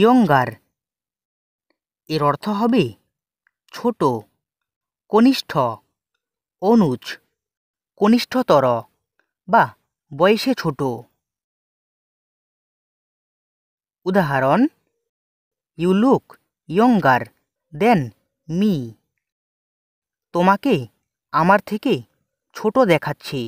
younger এর অর্থ হবে ছোট কনিষ্ঠ অনুজ কনিষ্ঠতর বা বয়সে ছোট উদাহরণ you look younger than me তোমাকে আমার থেকে ছোট দেখাচ্ছি